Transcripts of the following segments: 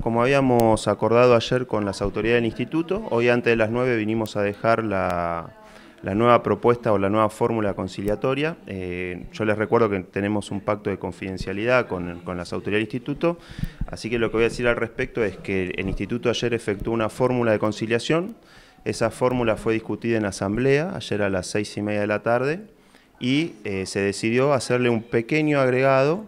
Como habíamos acordado ayer con las autoridades del instituto, hoy antes de las 9 vinimos a dejar la, nueva propuesta o la nueva fórmula conciliatoria. Eh, yo les recuerdo que tenemos un pacto de confidencialidad con, las autoridades del instituto, así que lo que voy a decir al respecto es que el instituto ayer efectuó una fórmula de conciliación, esa fórmula fue discutida en asamblea ayer a las seis y media de la tarde y eh, se decidió hacerle un pequeño agregado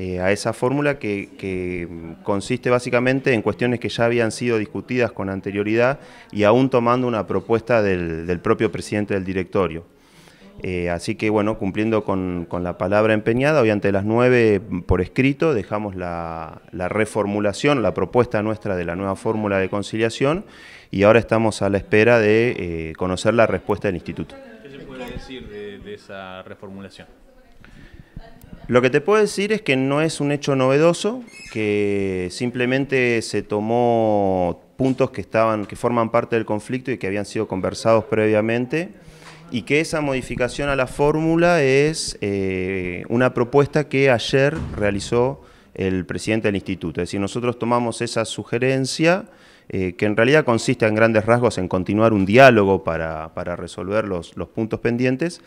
eh, a esa fórmula que, mm, consiste básicamente en cuestiones que ya habían sido discutidas con anterioridad y aún tomando una propuesta del, propio presidente del directorio. Eh, así que bueno, cumpliendo con, la palabra empeñada, hoy ante las nueve mm, por escrito dejamos la, reformulación, la propuesta nuestra de la nueva fórmula de conciliación y ahora estamos a la espera de eh, conocer la respuesta del instituto. ¿Qué se puede decir de esa reformulación? Lo que te puedo decir es que no es un hecho novedoso, que simplemente se tomó puntos que estaban, que forman parte del conflicto y que habían sido conversados previamente, y que esa modificación a la fórmula es eh, una propuesta que ayer realizó el presidente del instituto. Es decir, nosotros tomamos esa sugerencia eh, que en realidad consiste en grandes rasgos en continuar un diálogo para, para resolver los, los, puntos pendientes.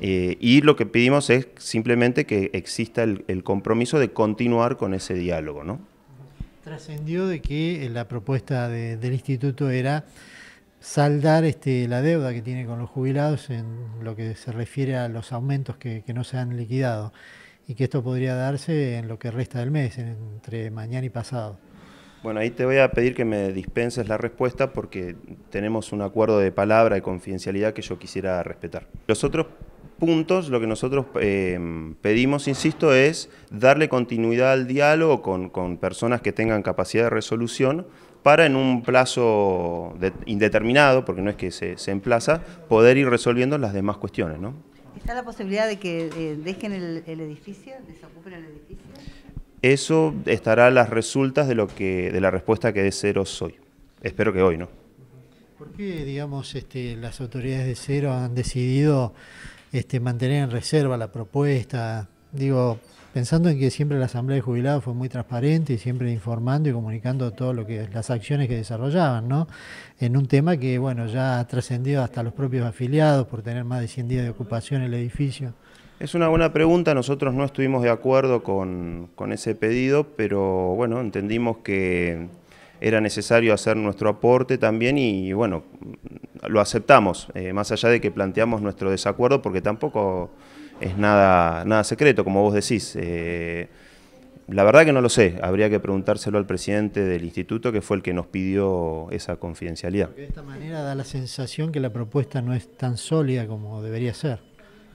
Eh, y lo que pedimos es simplemente que exista el, compromiso de continuar con ese diálogo. ¿no? Trascendió de que eh, la propuesta del instituto era saldar este, la deuda que tiene con los jubilados en lo que se refiere a los aumentos que no se han liquidado y que esto podría darse en lo que resta del mes, entre mañana y pasado. Bueno, ahí te voy a pedir que me dispenses la respuesta porque tenemos un acuerdo de palabra y confidencialidad que yo quisiera respetar. Los otros puntos, lo que nosotros em, pedimos, insisto, es darle continuidad al diálogo con, personas que tengan capacidad de resolución para en un plazo indeterminado, porque no es que se, emplaza, poder ir resolviendo las demás cuestiones. ¿Está la posibilidad de que eh, dejen el, el edificio, desocupen el edificio? Eso estará las resultas de, lo que, de la respuesta que de cero soy. Espero que hoy, ¿no? ¿Por qué, digamos, este, las autoridades de Cero han decidido este, mantener en reserva la propuesta? Digo, pensando en que siempre la Asamblea de Jubilados fue muy transparente y siempre informando y comunicando todo lo que las acciones que desarrollaban, ¿no? En un tema que, bueno, ya ha trascendido hasta los propios afiliados por tener más de 100 días de ocupación el edificio. Es una buena pregunta, nosotros no estuvimos de acuerdo con, ese pedido, pero bueno, entendimos que era necesario hacer nuestro aporte también y bueno, lo aceptamos, eh, más allá de que planteamos nuestro desacuerdo, porque tampoco es nada, nada secreto, como vos decís. Eh, la verdad que no lo sé, habría que preguntárselo al presidente del instituto, que fue el que nos pidió esa confidencialidad. de esta manera da la sensación que la propuesta no es tan sólida como debería ser.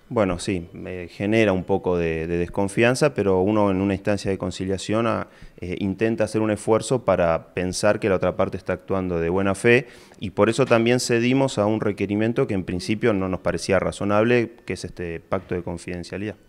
Bueno, sí, me genera un poco de, desconfianza, pero uno en una instancia de conciliación ah, eh, intenta hacer un esfuerzo para pensar que la otra parte está actuando de buena fe y por eso también cedimos a un requerimiento que en principio no nos parecía razonable, que es este pacto de confidencialidad.